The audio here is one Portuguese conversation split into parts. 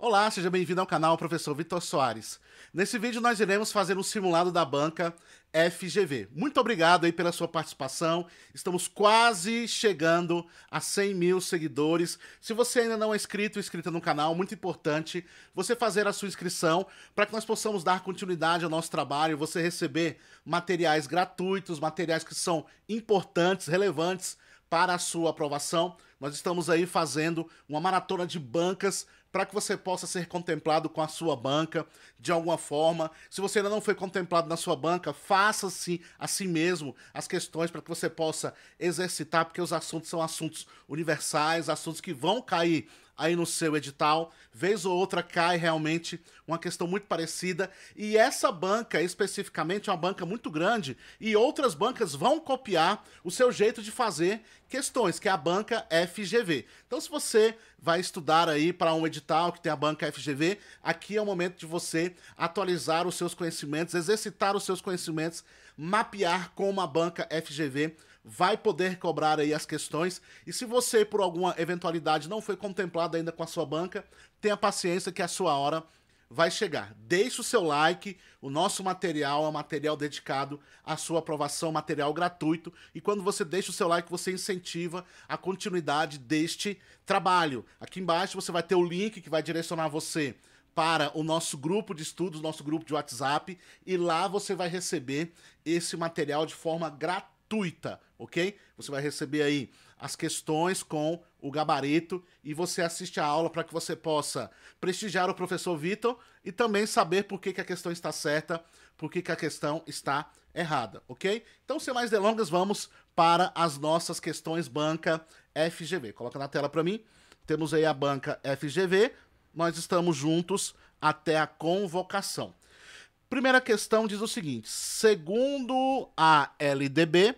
Olá, seja bem-vindo ao canal Professor Vitor Soares. Nesse vídeo nós iremos fazer um simulado da banca FGV. Muito obrigado aí pela sua participação. Estamos quase chegando a 100 mil seguidores. Se você ainda não é inscrito, inscrita no canal, muito importante você fazer a sua inscrição para que nós possamos dar continuidade ao nosso trabalho, você receber materiais gratuitos, materiais que são importantes, relevantes para a sua aprovação. Nós estamos aí fazendo uma maratona de bancas para que você possa ser contemplado com a sua banca de alguma forma. Se você ainda não foi contemplado na sua banca, faça-se a si mesmo as questões para que você possa exercitar, porque os assuntos são assuntos universais, assuntos que vão cair aí no seu edital. Vez ou outra cai realmente uma questão muito parecida. E essa banca, especificamente, é uma banca muito grande. E outras bancas vão copiar o seu jeito de fazer questões, que é a banca FGV. Então, se você vai estudar aí para um edital que tem a banca FGV, aqui é o momento de você atualizar os seus conhecimentos, exercitar os seus conhecimentos, mapear como a banca FGV vai poder cobrar aí as questões. E se você, por alguma eventualidade, não foi contemplado ainda com a sua banca, tenha paciência que a sua hora vai chegar. Deixe o seu like, o nosso material é um material dedicado à sua aprovação, material gratuito, e quando você deixa o seu like, você incentiva a continuidade deste trabalho. Aqui embaixo você vai ter o link que vai direcionar você para o nosso grupo de estudos, nosso grupo de WhatsApp, e lá você vai receber esse material de forma gratuita gratuita, ok? Você vai receber aí as questões com o gabarito e você assiste a aula para que você possa prestigiar o professor Vitor e também saber por que, que a questão está certa, por que, que a questão está errada, ok? Então, sem mais delongas, vamos para as nossas questões banca FGV. Coloca na tela para mim. Temos aí a banca FGV. Nós estamos juntos até a convocação. Primeira questão diz o seguinte: segundo a LDB,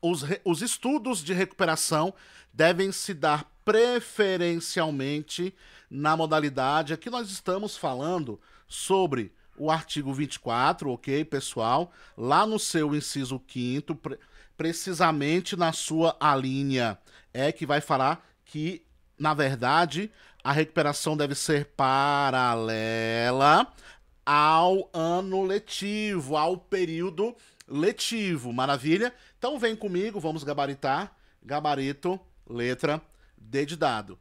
os, os estudos de recuperação devem se dar preferencialmente na modalidade. Aqui nós estamos falando sobre o artigo 24, ok, pessoal? Lá no seu inciso 5, pre precisamente na sua alínea, é que vai falar que, na verdade, a recuperação deve ser paralela ao ano letivo, ao período letivo. Maravilha? Então vem comigo, vamos gabaritar. Gabarito, letra D de dado.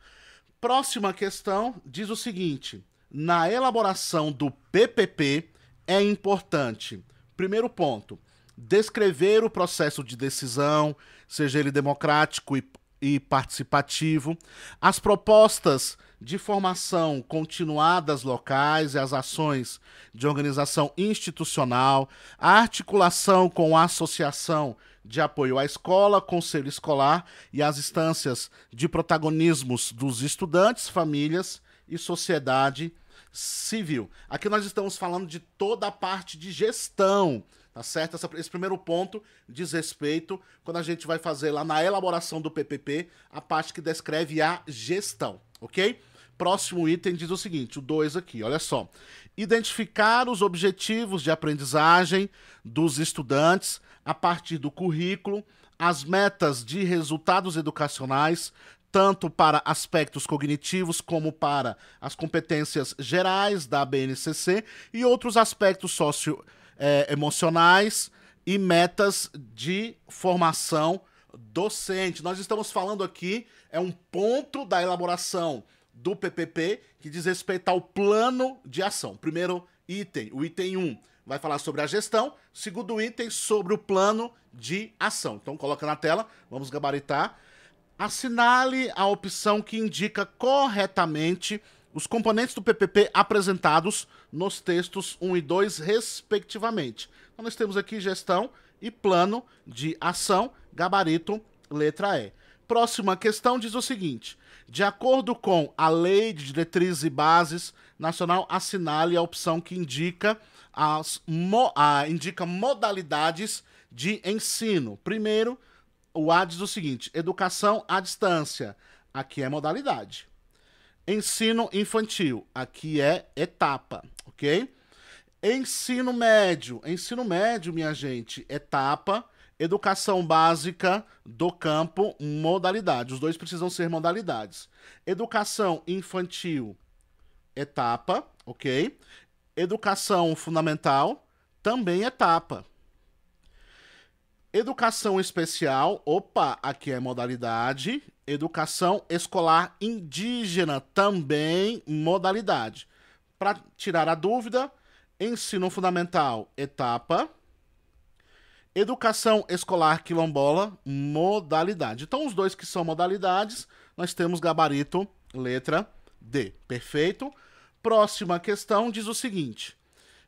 Próxima questão diz o seguinte: na elaboração do PPP é importante, primeiro ponto, descrever o processo de decisão, seja ele democrático e, e participativo, as propostas de formação continuadas locais e as ações de organização institucional, a articulação com a associação de apoio à escola, conselho escolar e as instâncias de protagonismos dos estudantes, famílias e sociedade civil. Aqui nós estamos falando de toda a parte de gestão, tá certo? esse primeiro ponto diz respeito quando a gente vai fazer lá na elaboração do PPP a parte que descreve a gestão ok? Próximo item diz o seguinte, o 2 aqui, olha só. Identificar os objetivos de aprendizagem dos estudantes a partir do currículo, as metas de resultados educacionais, tanto para aspectos cognitivos como para as competências gerais da BNCC e outros aspectos socioemocionais eh, e metas de formação docente. Nós estamos falando aqui, é um ponto da elaboração do PPP que diz respeito ao plano de ação. Primeiro item, o item 1 vai falar sobre a gestão, segundo item sobre o plano de ação. Então coloca na tela, vamos gabaritar. Assinale a opção que indica corretamente os componentes do PPP apresentados nos textos 1 e 2, respectivamente. Então, nós temos aqui gestão e plano de ação. Gabarito, letra E. Próxima questão diz o seguinte: de acordo com a Lei de Diretrizes e Bases Nacional, assinale a opção que indica, as mo, indica modalidades de ensino. Primeiro, o A diz o seguinte: educação à distância. Aqui é modalidade. Ensino infantil. Aqui é etapa, ok? Ensino médio. Ensino médio, minha gente, etapa Educação básica do campo, modalidade. Os dois precisam ser modalidades. Educação infantil, etapa, ok? Educação fundamental, também etapa. Educação especial, opa, aqui é modalidade. Educação escolar indígena, também modalidade. Para tirar a dúvida, ensino fundamental, etapa. Educação Escolar Quilombola, modalidade. Então, os dois que são modalidades, nós temos gabarito, letra D. Perfeito? Próxima questão diz o seguinte: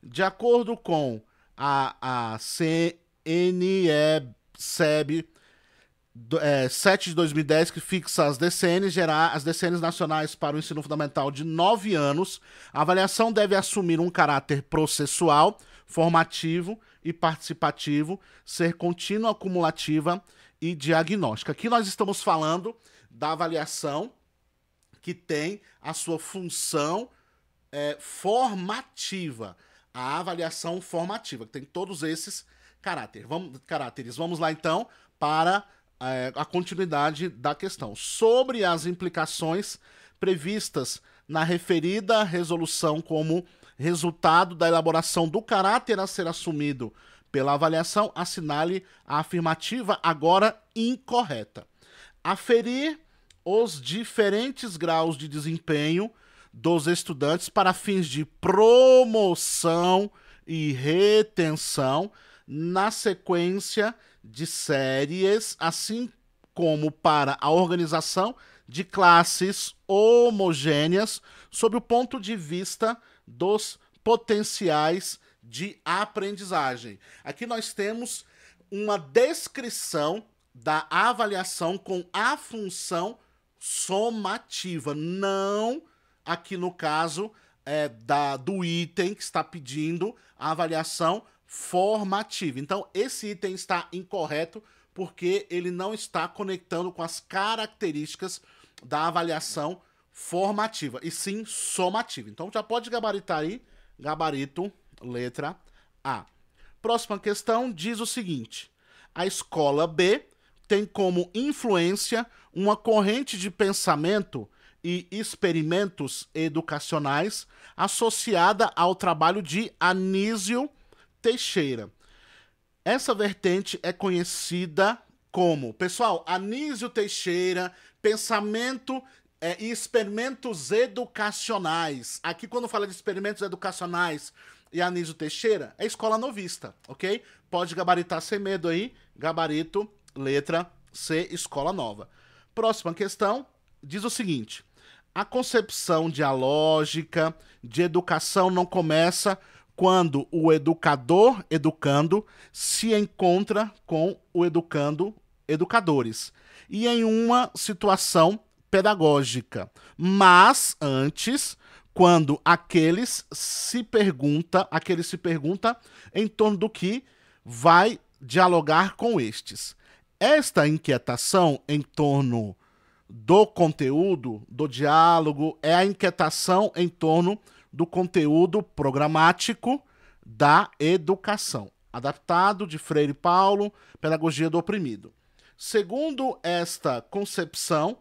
de acordo com a, a CNEB é, 7 de 2010, que fixa as DCNs, gerar as DCNs nacionais para o ensino fundamental de 9 anos, a avaliação deve assumir um caráter processual, formativo e participativo, ser contínua, acumulativa e diagnóstica. Aqui nós estamos falando da avaliação que tem a sua função é, formativa, a avaliação formativa, que tem todos esses caráter. vamos, caráteres. Vamos lá então para é, a continuidade da questão. Sobre as implicações previstas na referida resolução como resultado da elaboração do caráter a ser assumido pela avaliação, assinale a afirmativa agora incorreta. Aferir os diferentes graus de desempenho dos estudantes para fins de promoção e retenção na sequência de séries, assim como para a organização de classes homogêneas sob o ponto de vista dos potenciais de aprendizagem. Aqui nós temos uma descrição da avaliação com a função somativa, não aqui no caso é, da, do item que está pedindo a avaliação formativa. Então, esse item está incorreto porque ele não está conectando com as características da avaliação formativa, e sim somativa. Então já pode gabaritar aí, gabarito, letra A. Próxima questão diz o seguinte: a escola B tem como influência uma corrente de pensamento e experimentos educacionais associada ao trabalho de Anísio Teixeira. Essa vertente é conhecida como, pessoal, Anísio Teixeira, pensamento é, experimentos educacionais. Aqui, quando fala de experimentos educacionais e Anísio Teixeira, é escola novista, ok? Pode gabaritar sem medo aí. Gabarito, letra C, escola nova. Próxima questão diz o seguinte: a concepção dialógica de educação não começa quando o educador educando se encontra com o educando educadores e em uma situação pedagógica. Mas antes, quando aqueles se pergunta, aqueles se pergunta em torno do que vai dialogar com estes. Esta inquietação em torno do conteúdo do diálogo é a inquietação em torno do conteúdo programático da educação, adaptado de Freire Paulo, Pedagogia do Oprimido. Segundo esta concepção,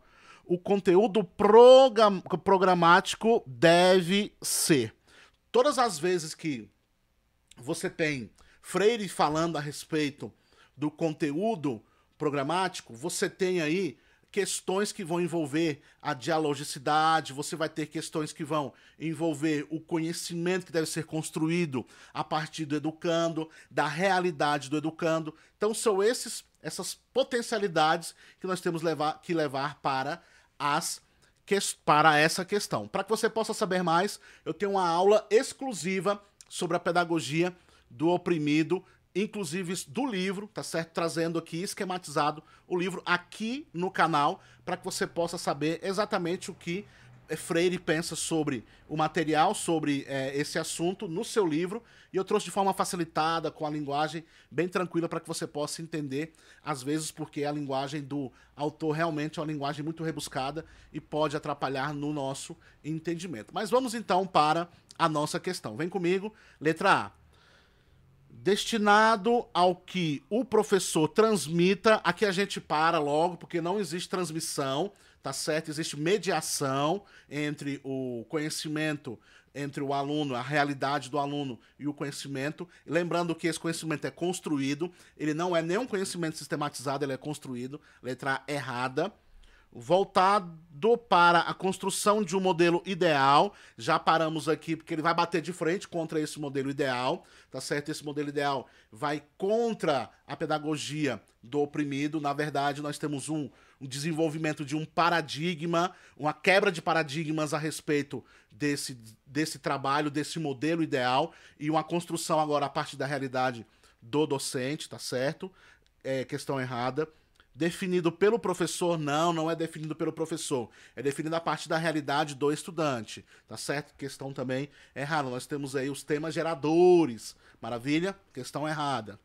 o conteúdo program programático deve ser. Todas as vezes que você tem Freire falando a respeito do conteúdo programático, você tem aí questões que vão envolver a dialogicidade, você vai ter questões que vão envolver o conhecimento que deve ser construído a partir do educando, da realidade do educando. Então são esses essas potencialidades que nós temos levar, que levar para as que, para essa questão. Para que você possa saber mais, eu tenho uma aula exclusiva sobre a pedagogia do oprimido, inclusive do livro, tá certo? Trazendo aqui esquematizado o livro aqui no canal para que você possa saber exatamente o que é, Freire pensa sobre o material, sobre é, esse assunto no seu livro, e eu trouxe de forma facilitada, com a linguagem bem tranquila para que você possa entender, às vezes, porque a linguagem do autor realmente é uma linguagem muito rebuscada e pode atrapalhar no nosso entendimento. Mas vamos então para a nossa questão. Vem comigo, letra A. Destinado ao que o professor transmita, aqui a gente para logo, porque não existe transmissão tá certo? Existe mediação entre o conhecimento, entre o aluno, a realidade do aluno e o conhecimento. Lembrando que esse conhecimento é construído, ele não é nenhum conhecimento sistematizado, ele é construído, letra errada voltado para a construção de um modelo ideal. Já paramos aqui porque ele vai bater de frente contra esse modelo ideal, tá certo? Esse modelo ideal vai contra a pedagogia do oprimido. Na verdade, nós temos um um desenvolvimento de um paradigma, uma quebra de paradigmas a respeito desse, desse trabalho, desse modelo ideal e uma construção agora a partir da realidade do docente, tá certo? É questão errada. Definido pelo professor, não, não é definido pelo professor. É definido a partir da realidade do estudante, tá certo? Questão também errada. Nós temos aí os temas geradores, maravilha? Questão errada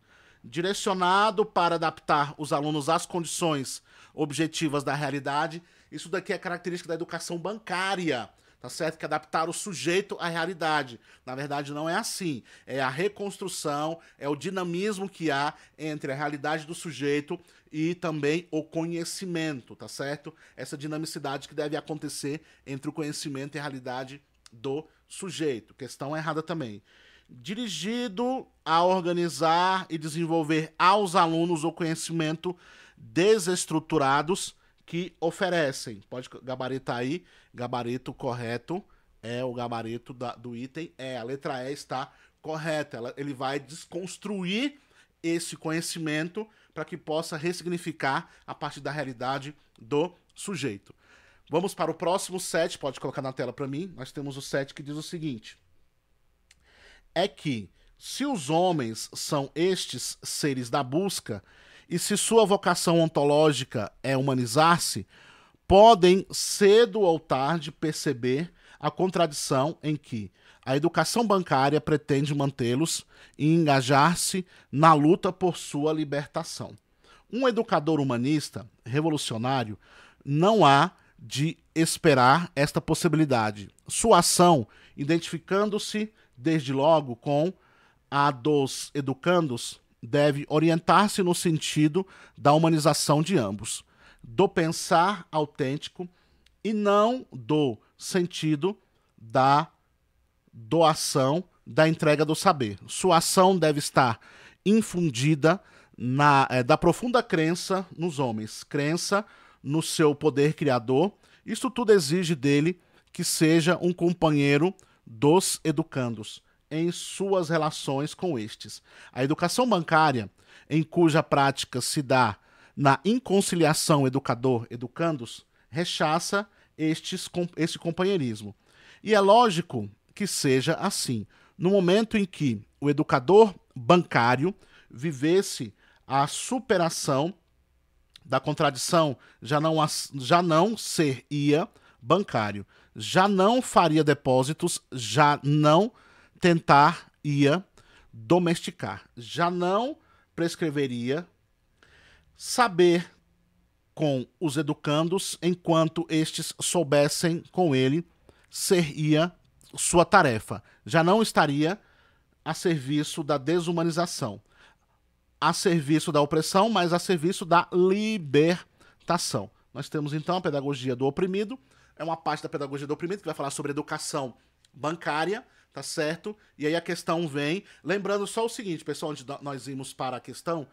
direcionado para adaptar os alunos às condições objetivas da realidade. Isso daqui é característica da educação bancária tá certo? Que é adaptar o sujeito à realidade. Na verdade, não é assim. É a reconstrução, é o dinamismo que há entre a realidade do sujeito e também o conhecimento, tá certo? Essa dinamicidade que deve acontecer entre o conhecimento e a realidade do sujeito. Questão errada também. Dirigido a organizar e desenvolver aos alunos o conhecimento desestruturados que oferecem. Pode gabaritar aí, gabarito correto é o gabarito da, do item é, a letra E está correta. Ela, ele vai desconstruir esse conhecimento para que possa ressignificar a partir da realidade do sujeito. Vamos para o próximo set, pode colocar na tela para mim. Nós temos o set que diz o seguinte: é que se os homens são estes seres da busca, e se sua vocação ontológica é humanizar-se, podem cedo ou tarde perceber a contradição em que a educação bancária pretende mantê-los e engajar-se na luta por sua libertação. Um educador humanista revolucionário não há de esperar esta possibilidade. Sua ação, identificando-se desde logo com a dos educandos, deve orientar-se no sentido da humanização de ambos, do pensar autêntico e não do sentido da doação, da entrega do saber. Sua ação deve estar infundida na, é, da profunda crença nos homens, crença no seu poder criador. Isso tudo exige dele que seja um companheiro dos educandos, em suas relações com estes. A educação bancária, em cuja prática se dá na inconciliação educador-educandos, rechaça estes, esse companheirismo. E é lógico que seja assim. No momento em que o educador bancário vivesse a superação da contradição já não, já não seria bancário, já não faria depósitos, já não tentar ia domesticar. Já não prescreveria saber com os educandos enquanto estes soubessem com ele seria sua tarefa. Já não estaria a serviço da desumanização, a serviço da opressão, mas a serviço da libertação. Nós temos então a pedagogia do oprimido, é uma parte da pedagogia do oprimido que vai falar sobre educação bancária, tá certo? E aí a questão vem. Lembrando só o seguinte, pessoal, onde nós vimos para a questão.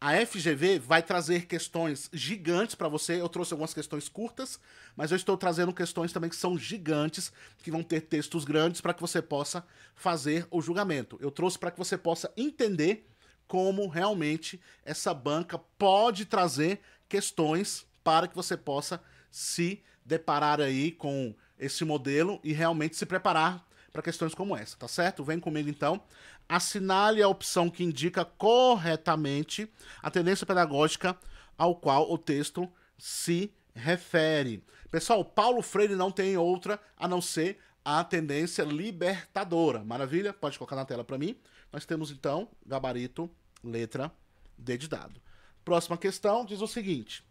A FGV vai trazer questões gigantes para você. Eu trouxe algumas questões curtas, mas eu estou trazendo questões também que são gigantes, que vão ter textos grandes para que você possa fazer o julgamento. Eu trouxe para que você possa entender como realmente essa banca pode trazer questões para que você possa se deparar aí com esse modelo e realmente se preparar para questões como essa, tá certo? Vem comigo então. Assinale a opção que indica corretamente a tendência pedagógica ao qual o texto se refere. Pessoal, Paulo Freire não tem outra a não ser a tendência libertadora. Maravilha? Pode colocar na tela para mim. Nós temos então gabarito, letra D de dado. Próxima questão diz o seguinte: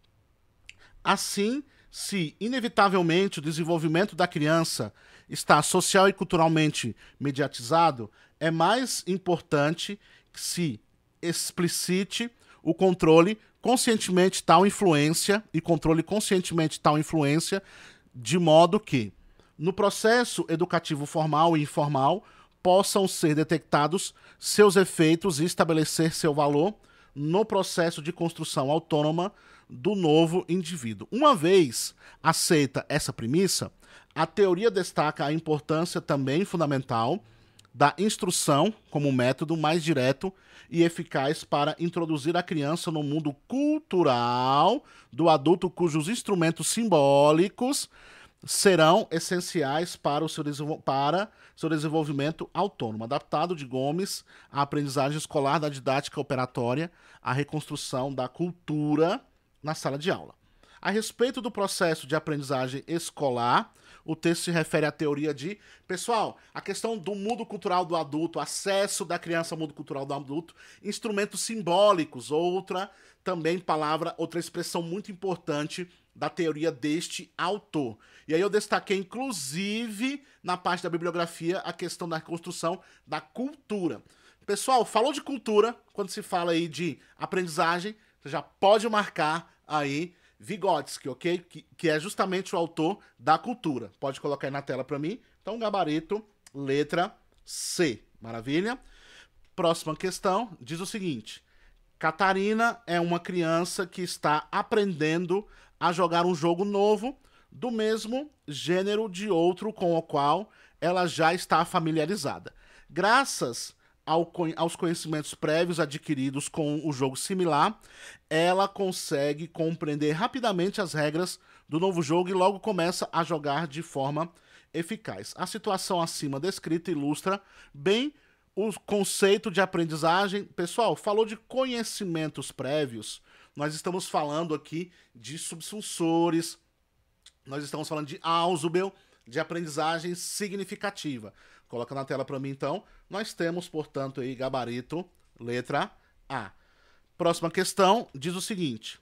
Assim se, inevitavelmente, o desenvolvimento da criança está social e culturalmente mediatizado, é mais importante que se explicite o controle conscientemente tal influência e controle conscientemente tal influência, de modo que, no processo educativo formal e informal, possam ser detectados seus efeitos e estabelecer seu valor no processo de construção autônoma do novo indivíduo. Uma vez aceita essa premissa, a teoria destaca a importância também fundamental da instrução como método mais direto e eficaz para introduzir a criança no mundo cultural do adulto, cujos instrumentos simbólicos serão essenciais para o seu, para seu desenvolvimento autônomo. Adaptado de Gomes à aprendizagem escolar da didática operatória, à reconstrução da cultura na sala de aula. A respeito do processo de aprendizagem escolar, o texto se refere à teoria de. Pessoal, a questão do mundo cultural do adulto, acesso da criança ao mundo cultural do adulto, instrumentos simbólicos, outra também palavra, outra expressão muito importante da teoria deste autor. E aí eu destaquei, inclusive, na parte da bibliografia, a questão da construção da cultura. Pessoal, falou de cultura, quando se fala aí de aprendizagem, você já pode marcar aí Vygotsky, ok? Que, que é justamente o autor da cultura. Pode colocar aí na tela para mim. Então, gabarito, letra C. Maravilha? Próxima questão diz o seguinte: Catarina é uma criança que está aprendendo a jogar um jogo novo do mesmo gênero de outro com o qual ela já está familiarizada. Graças ao, aos conhecimentos prévios adquiridos com o jogo similar, ela consegue compreender rapidamente as regras do novo jogo e logo começa a jogar de forma eficaz. A situação acima descrita ilustra bem o conceito de aprendizagem. Pessoal, falou de conhecimentos prévios, nós estamos falando aqui de subsunsores, nós estamos falando de Ausubel, de aprendizagem significativa. Coloca na tela para mim então. Nós temos, portanto, aí gabarito, letra A. Próxima questão diz o seguinte: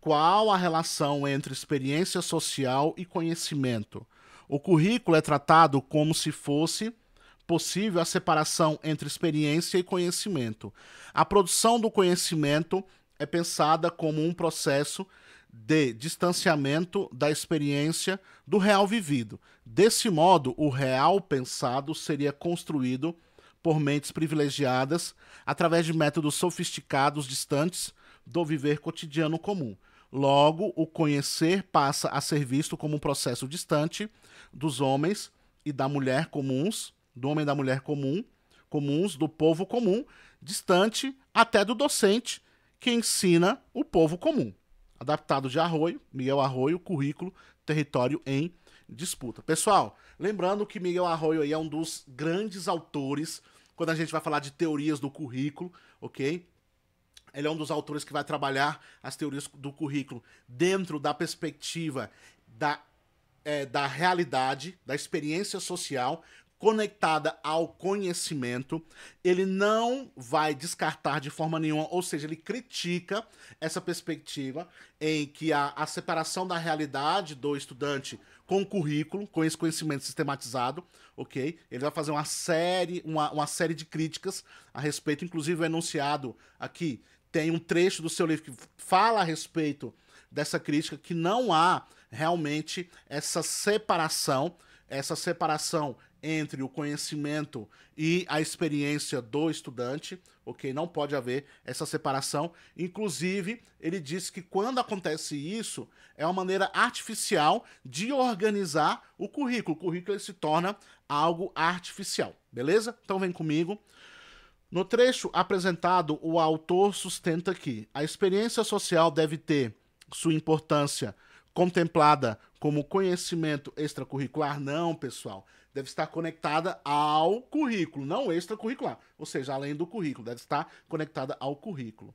Qual a relação entre experiência social e conhecimento? O currículo é tratado como se fosse possível a separação entre experiência e conhecimento. A produção do conhecimento é pensada como um processo de distanciamento da experiência do real vivido. Desse modo, o real pensado seria construído por mentes privilegiadas através de métodos sofisticados distantes do viver cotidiano comum. Logo, o conhecer passa a ser visto como um processo distante dos homens e da mulher comuns, do homem e da mulher comum, comuns, do povo comum, distante até do docente que ensina o povo comum adaptado de Arroio, Miguel Arroio, currículo, território em disputa. Pessoal, lembrando que Miguel Arroio aí é um dos grandes autores quando a gente vai falar de teorias do currículo, ok? Ele é um dos autores que vai trabalhar as teorias do currículo dentro da perspectiva da, é, da realidade, da experiência social, conectada ao conhecimento, ele não vai descartar de forma nenhuma, ou seja, ele critica essa perspectiva em que a, a separação da realidade do estudante com o currículo, com esse conhecimento sistematizado, ok? Ele vai fazer uma série, uma, uma série de críticas a respeito, inclusive o enunciado aqui tem um trecho do seu livro que fala a respeito dessa crítica que não há realmente essa separação, essa separação entre o conhecimento e a experiência do estudante, ok? Não pode haver essa separação. Inclusive, ele diz que quando acontece isso, é uma maneira artificial de organizar o currículo. O currículo se torna algo artificial, beleza? Então vem comigo. No trecho apresentado, o autor sustenta que a experiência social deve ter sua importância contemplada como conhecimento extracurricular? Não, pessoal deve estar conectada ao currículo, não extracurricular, ou seja, além do currículo, deve estar conectada ao currículo.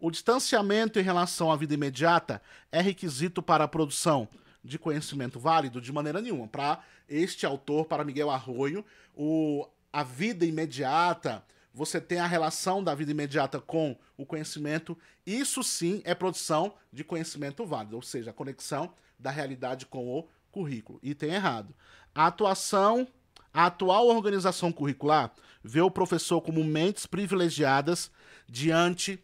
O distanciamento em relação à vida imediata é requisito para a produção de conhecimento válido de maneira nenhuma. Para este autor, para Miguel Arroio, o, a vida imediata, você tem a relação da vida imediata com o conhecimento, isso sim é produção de conhecimento válido, ou seja, a conexão da realidade com o currículo. Item errado. A atuação, a atual organização curricular vê o professor como mentes privilegiadas diante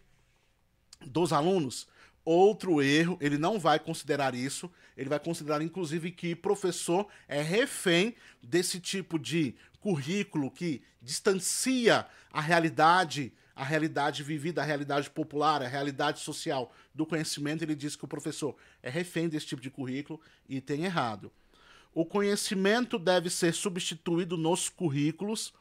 dos alunos. Outro erro, ele não vai considerar isso, ele vai considerar inclusive que professor é refém desse tipo de currículo que distancia a realidade a realidade vivida, a realidade popular, a realidade social do conhecimento, ele diz que o professor é refém desse tipo de currículo e tem errado. O conhecimento deve ser substituído nos currículos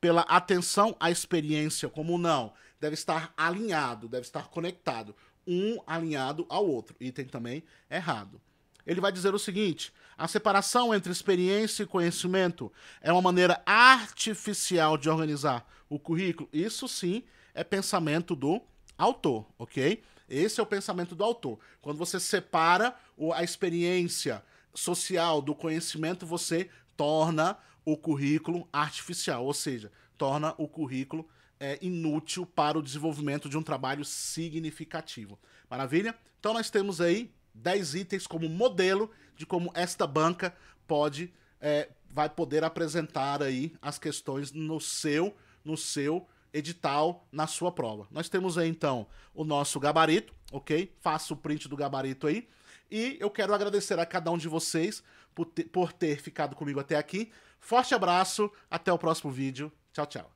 pela atenção à experiência como não. Deve estar alinhado, deve estar conectado. Um alinhado ao outro. Item também errado. Ele vai dizer o seguinte: a separação entre experiência e conhecimento é uma maneira artificial de organizar o currículo. Isso sim é pensamento do autor, ok? Esse é o pensamento do autor. Quando você separa a experiência social do conhecimento, você torna o currículo artificial, ou seja, torna o currículo é, inútil para o desenvolvimento de um trabalho significativo. Maravilha? Então nós temos aí 10 itens como modelo de como esta banca pode é, vai poder apresentar aí as questões no seu no seu edital na sua prova. Nós temos aí então o nosso gabarito, ok? Faça o print do gabarito aí. E eu quero agradecer a cada um de vocês por ter, por ter ficado comigo até aqui. Forte abraço, até o próximo vídeo. Tchau, tchau.